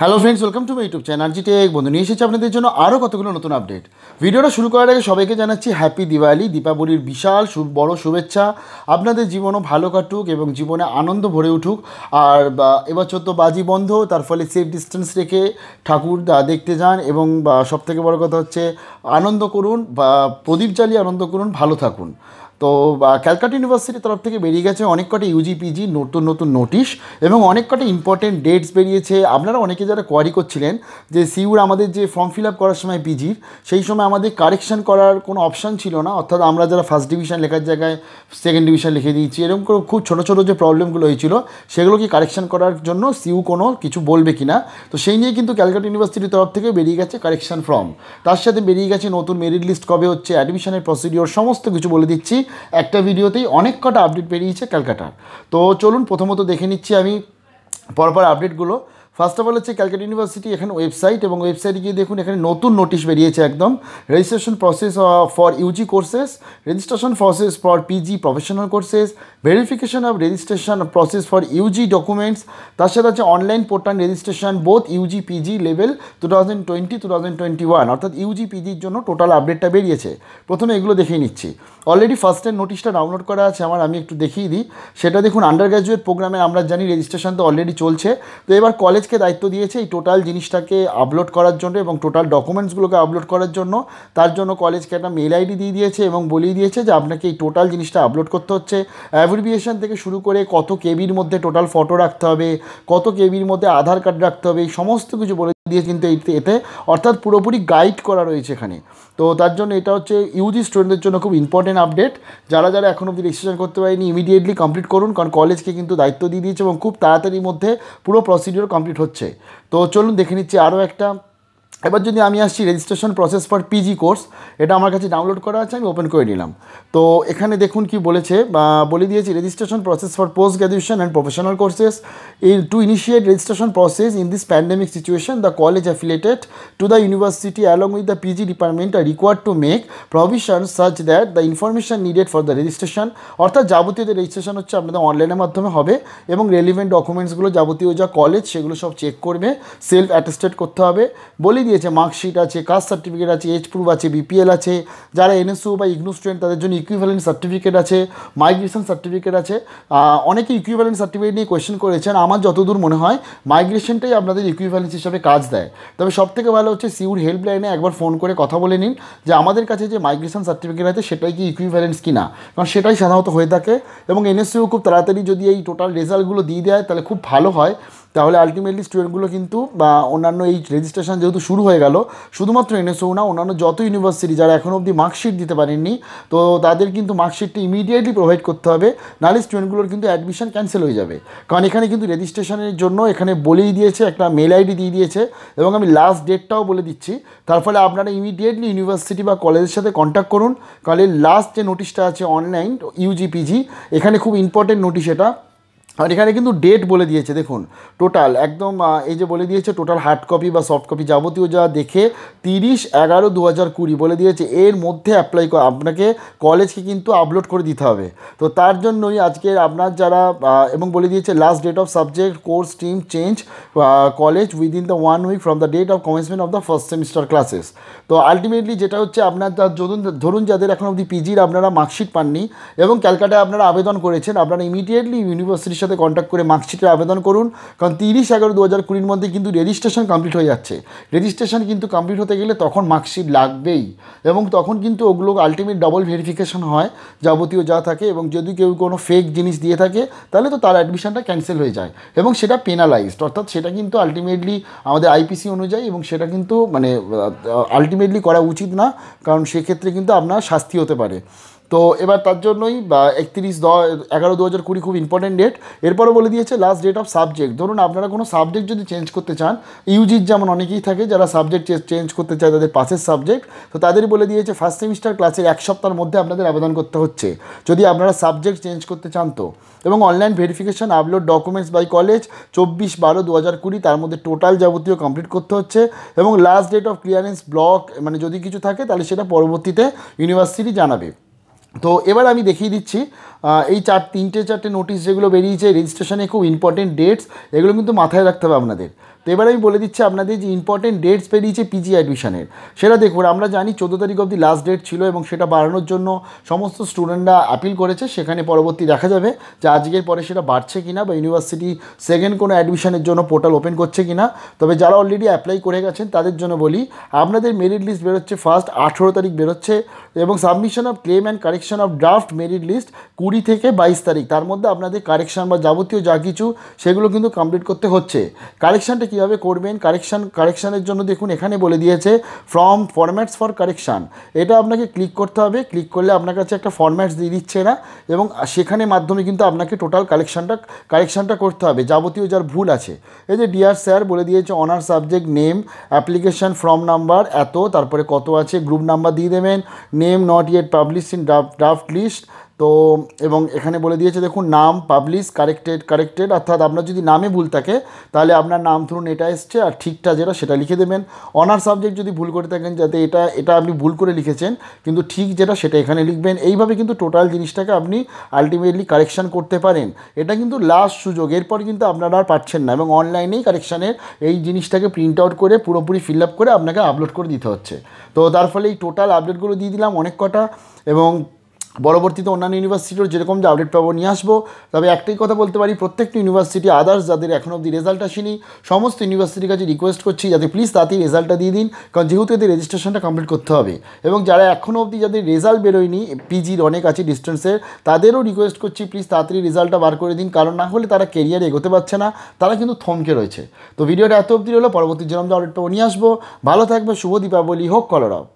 hello friends welcome to my YouTube channel G tech বন্ধু নিয়ে এসেছি আপনাদের জন্য আরও কতগুলো নতুন আপডেট ভিডিওটা শুরু করার আগে সবাইকে জানাচ্ছি হ্যাপি দিওয়ালি দীপাবলির বিশাল বড় শুভেচ্ছা আপনাদের জীবনও ভালো কাটুক এবং জীবনে আনন্দ ভরে উঠুক আর এবছর তো বাজি বন্ধ তার ফলে সেফ ডিস্টেন্স রেখে ঠাকুর দেখতে যান এবং সবথেকে বড় কথা হচ্ছে আনন্দ করুন বা প্রদীপ জ্বালিয়ে আনন্দ করুন ভালো থাকুন তো ক্যালকাটা ইউনিভার্সিটির তরফ থেকে বেরিয়ে গেছে অনেক কটা ইউজিপিজি নতুন নতুন নোটিশ এবং অনেক কটা ইম্পর্টেন্ট ডেটস বেরিয়েছে আপনারা অনেকে যারা কোয়ারি করছিলেন যে সিউর আমাদের যে ফর্ম ফিল আপ করার সময় পিজির সেই সময় আমাদের কারেকশন করার কোনো অপশান ছিল না অর্থাৎ আমরা যারা ফার্স্ট ডিভিশন লেখার জায়গায় সেকেন্ড ডিভিশন লিখে দিয়েছি এরকম খুব ছোটো ছোটো যে প্রবলেমগুলো হয়েছিল সেগুলো কি কারেকশন করার জন্য সিউ কোনো কিছু বলবে কি না তো সেই নিয়ে কিন্তু ক্যালকাটা ইউনিভার্সিটির তরফ থেকে বেরিয়ে গেছে কারেকশান ফর্ম তার সাথে বেরিয়ে গেছে নতুন মেরিট লিস্ট কবে হচ্ছে অ্যাডমিশনের প্রসিডিওর সমস্ত কিছু বলে দিচ্ছি একটা ভিডিওতেই অনেক কটা আপডেট বেরিয়েছে ক্যালকাটার তো চলুন প্রথমত দেখে নিচ্ছি আমি পরপর আপডেটগুলো ফার্স্ট অফ অল হচ্ছে ক্যালকাটা ইউনিভার্সিটি এখানে ওয়েবসাইট এবং ওয়েবসাইটে গিয়ে দেখুন এখানে নতুন নোটিশ বেরিয়েছে একদম registration process for UG courses registration process for PG professional courses verification of registration process for UG documents তার সাথে আছে online portal registration both UG PG level two thousand twenty two thousand twenty one অর্থাৎ UG পিজির জন্য total আপডেটটা বেরিয়েছে প্রথমে এগুলো দেখিয়ে নিচ্ছি অলরেডি ফার্স্টের নোটিশটা ডাউনলোড করা আছে আমার আমি একটু দেখিয়ে দিই সেটা দেখুন আন্ডার গ্র্যাজুয়েট প্রোগ্রামে আমরা জানি রেজিস্ট্রেশন তো অলরেডি চলছে তো এবার কলেজ কলেজকে দায়িত্ব দিয়েছে এই টোটাল জিনিসটাকে আপলোড করার জন্য এবং টোটাল ডকুমেন্টসগুলোকে আপলোড করার জন্য তার জন্য কলেজকে একটা মেল আইডি দিয়ে দিয়েছে এবং বলিয়ে দিয়েছে যে আপনাকে এই টোটাল জিনিসটা আপলোড করতে হচ্ছে অ্যাভ্রিভিয়েশন থেকে শুরু করে কত কেবির মধ্যে টোটাল ফটো রাখতে হবে কত কেবির মধ্যে আধার কার্ড রাখতে হবে এই সমস্ত কিছু বলে দিয়ে কিন্তু এতে অর্থাৎ পুরোপুরি গাইড করা রয়েছে এখানে তো তার জন্য এটা হচ্ছে ইউজি স্টুডেন্টদের জন্য খুব ইম্পর্টেন্ট আপডেট যারা যারা এখন অবধি রেজিস্ট্রেশন করতে পারেনি ইমিডিয়েটলি কমপ্লিট করুন কারণ কলেজকে কিন্তু দায়িত্ব দিয়ে দিয়েছে এবং খুব তাড়াতাড়ির মধ্যে পুরো প্রসিডিওর কমপ্লিট হচ্ছে তো চলুন দেখে নিচ্ছি আরও একটা এবার যদি আমি আসছি registration process for PG course এটা আমার কাছে ডাউনলোড করা আছে আমি ওপেন করে নিলাম তো এখানে দেখুন কি বলেছে বা বলে দিয়েছি registration process for post graduation and professional courses in to initiate registration process in this pandemic situation the college affiliated to the university along with the PG department are required to make provision such that the information needed for the registration অর্থাৎ যাবতীয় registration হচ্ছে আপনাদের অনলাইনের মাধ্যমে হবে এবং relevant ডকুমেন্টসগুলো যাবতীয় যা কলেজ সেগুলো সব চেক করবে সেলফ অ্যাটেস্টেড করতে হবে বলে দিয়ে আছে মার্কশিট আছে কাস্ট সার্টিফিকেট আছে এজ প্রুফ আছে বিপিএল আছে যারা এনএসও বা ইগনু স্টুডেন্ট তাদের জন্য ইকুইভ্যালেন্ট সার্টিফিকেট আছে মাইগ্রেশন সার্টিফিকেট আছে অনেকে ইকুইভ্যালেন্ট সার্টিফিকেট নিয়ে কোয়েশ্চেন করেছেন আমার যতদূর মনে হয় মাইগ্রেশনটাই আপনাদের ইকুইভ্যালেন্স হিসাবে কাজ দেয় তবে সবথেকে ভালো হচ্ছে সিউর হেল্পলাইনে একবার ফোন করে কথা বলে নিন যে আমাদের কাছে যে মাইগ্রেশন সার্টিফিকেট আছে সেটাই কি ইকুইভ্যালেন্স কি না কারণ সেটাই সাধারণত হয়ে থাকে এবং এনএসইউ খুব তাড়াতাড়ি যদি এই টোটাল রেজাল্টগুলো দিয়ে দেয় তাহলে খুব ভালো হয় তাহলে আলটিমেটলি স্টুডেন্টগুলো কিন্তু বা অন্যান্য এই রেজিস্ট্রেশন যেহেতু শুরু হয়ে গেল শুধুমাত্র এনএসও না অন্যান্য যত ইউনিভার্সিটি যারা এখনও অবধি মার্কশিট দিতে পারেননি তো তাদের কিন্তু মার্কশিটটি ইমিডিয়েটলি প্রোভাইড করতে হবে নাহলে স্টুডেন্টগুলোর কিন্তু অ্যাডমিশন ক্যান্সেল হয়ে যাবে কারণ এখানে কিন্তু রেজিস্ট্রেশনের জন্য এখানে বলেই দিয়েছে একটা মেল আইডি দিয়ে দিয়েছে এবং আমি লাস্ট ডেটটাও বলে দিচ্ছি তার ফলে আপনারা ইমিডিয়েটলি ইউনিভার্সিটি বা কলেজের সাথে কন্ট্যাক্ট করুন কারণ লাস্ট যে নোটিশটা আছে অনলাইন ইউজিপিজি এখানে খুব ইম্পর্টেন্ট নোটিশ এটা আর এখানে কিন্তু ডেট বলে দিয়েছে দেখুন টোটাল একদম এই যে বলে দিয়েছে টোটাল হার্ড কপি বা সফট কপি যাবতীয় যা দেখে তিরিশ এগারো দু হাজার কুড়ি বলে দিয়েছে এর মধ্যে অ্যাপ্লাই আপনাকে কলেজকে কিন্তু আপলোড করে দিতে হবে তো তার জন্যই আজকে আপনার যারা এবং বলে দিয়েছে last date of subject course team change college within the one week from the date of commencement of the first semester classes তো আলটিমেটলি যেটা হচ্ছে আপনার ধরুন ধরুন যাদের এখন অবধি পিজির আপনারা মার্কশিট পাননি এবং ক্যালকাটায় আপনারা আবেদন করেছেন আপনারা ইমিডিয়েটলি ইউনিভার্সিটির সাথে কন্ট্যাক্ট করে মার্কশিটের আবেদন করুন কারণ তিরিশ এগারো দু হাজার কুড়ির মধ্যে কিন্তু রেজিস্ট্রেশন কমপ্লিট হয়ে যাচ্ছে রেজিস্ট্রেশন কিন্তু কমপ্লিট হতে গেলে তখন মার্কশিট লাগবেই এবং তখন কিন্তু ওগুলো আলটিমেট ডবল ভেরিফিকেশন হয় যাবতীয় যা থাকে এবং যদি কেউ কোনো ফেক জিনিস দিয়ে থাকে তাহলে তো তার অ্যাডমিশনটা ক্যান্সেল হয়ে যায় এবং সেটা পেনালাইজড অর্থাৎ সেটা কিন্তু আলটিমেটলি আমাদের আইপিসি অনুযায়ী এবং সেটা কিন্তু মানে আলটিমেটলি করা উচিত না কারণ সেক্ষেত্রে কিন্তু আপনার শাস্তি হতে পারে তো এবার তার জন্যই বা একত্রিশ দশ এগারো দু হাজার কুড়ি খুব ইম্পর্টেন্ট ডেট এরপরও বলে দিয়েছে লাস্ট ডেট অফ সাবজেক্ট ধরুন আপনারা কোনো সাবজেক্ট যদি চেঞ্জ করতে চান ইউজির যেমন অনেকেই থাকে যারা সাবজেক্ট চেঞ্জ করতে চায় তাদের পাশের সাবজেক্ট তো তাদের বলে দিয়েছে ফার্স্ট সেমিস্টার ক্লাসের এক সপ্তাহের মধ্যে আপনাদের আবেদন করতে হচ্ছে যদি আপনারা সাবজেক্ট চেঞ্জ করতে চান তো এবং online verification upload documents by college চব্বিশ বারো দু হাজার কুড়ি তার মধ্যে টোটাল যাবতীয় কমপ্লিট করতে হচ্ছে এবং last date of clearance block মানে যদি কিছু থাকে তাহলে সেটা পরবর্তীতে ইউনিভার্সিটি জানাবে তো এবার আমি দেখিয়ে দিচ্ছি এই চার তিনটে চারটে নোটিশ যেগুলো বেরিয়েছে রেজিস্ট্রেশনে খুব ইম্পর্টেন্ট ডেটস এগুলো কিন্তু মাথায় রাখতে হবে আপনাদের তো এবার আমি বলে দিচ্ছি আপনাদের যে ইম্পর্টেন্ট ডেটস বেরিয়েছে পিজি অ্যাডমিশনের সেটা দেখুন আমরা জানি চোদ্দো তারিখ অবধি লাস্ট ডেট ছিল এবং সেটা বাড়ানোর জন্য সমস্ত স্টুডেন্টরা আপিল করেছে সেখানে পরবর্তী দেখা যাবে যে আজকের পরে সেটা বাড়ছে কিনা বা ইউনিভার্সিটি সেকেন্ড কোনো অ্যাডমিশনের জন্য পোর্টাল ওপেন করছে কিনা তবে যারা অলরেডি অ্যাপ্লাই করে গেছেন তাদের জন্য বলি আপনাদের মেরিট লিস্ট বেরোচ্ছে ফার্স্ট আঠেরো তারিখ বেরোচ্ছে এবং submission of claim and correction of draft merit list কুড়ি থেকে বাইশ তারিখ তার মধ্যে আপনাদের কারেকশন বা যাবতীয় যা কিছু সেগুলো কিন্তু কমপ্লিট করতে হচ্ছে কারেকশানটা কীভাবে করবেন কারেকশান কারেকশানের জন্য দেখুন এখানে বলে দিয়েছে ফর্ম ফরম্যাটস ফর কারেকশান এটা আপনাকে ক্লিক করতে হবে ক্লিক করলে আপনার কাছে একটা ফরম্যাটস দিয়ে দিচ্ছে না এবং সেখানে মাধ্যমে কিন্তু আপনাকে টোটাল কালেকশানটা কারেকশানটা করতে হবে যাবতীয় যার ভুল আছে এই যে ডিআর স্যার বলে দিয়েছে honour subject name application form number এত তারপরে কত আছে গ্রুপ নাম্বার দিয়ে দেবেন name not yet publish in draft list তো এবং এখানে বলে দিয়েছে দেখুন নাম পাবলিশ কারেক্টেড কারেক্টেড অর্থাৎ আপনার যদি নামে ভুল থাকে তাহলে আপনার নাম ধরুন এটা এসছে আর ঠিকটা যেটা সেটা লিখে দেবেন অনার সাবজেক্ট যদি ভুল করে থাকেন যাতে এটা এটা আপনি ভুল করে লিখেছেন কিন্তু ঠিক যেটা সেটা এখানে লিখবেন এইভাবে কিন্তু টোটাল জিনিসটাকে আপনি আলটিমেটলি কারেকশান করতে পারেন এটা কিন্তু লাস্ট সুযোগ এরপর কিন্তু আপনারা আর পাচ্ছেন না এবং অনলাইনেই কারেকশানের এই জিনিসটাকে প্রিন্ট আউট করে পুরোপুরি ফিল আপ করে আপনাকে আপলোড করে দিতে হচ্ছে তো তার ফলে এই টোটাল আপডেটগুলো দিয়ে দিলাম অনেক কটা এবং পরবর্তীতে অন্যান্য ইউনিভার্সিটিরও যেরকম যে আপডেট পাবো নিয়ে আসবো তবে একটাই কথা বলতে পারি প্রত্যেকটি ইউনিভার্সিটি আদার্স যাদের এখন অবধি রেজাল্ট আসেনি সমস্ত ইউনিভার্সিটির কাছে রিকোয়েস্ট করছি যাতে প্লিজ তাড়াতাড়ি রেজাল্টটা দিয়ে দিন কারণ যেহেতু এদের রেজিস্ট্রেশনটা কমপ্লিট করতে হবে এবং যারা এখনও অবধি যাদের রেজাল্ট বেরোয়নি পিজির অনেক আছে ডিস্টেন্সের তাদেরও রিকোয়েস্ট করছি প্লিজ তাড়াতাড়ি রেজাল্টটা বার করে দিন কারণ না হলে তারা কেরিয়ার এগোতে পারছে না তারা কিন্তু থমকে রয়েছে তো ভিডিওটা এত অবধি হলো পরবর্তী জন্য আমরা আপডেট নিয়ে আসবো ভালো থাকবে শুভ দীপাবলি হোক কলরব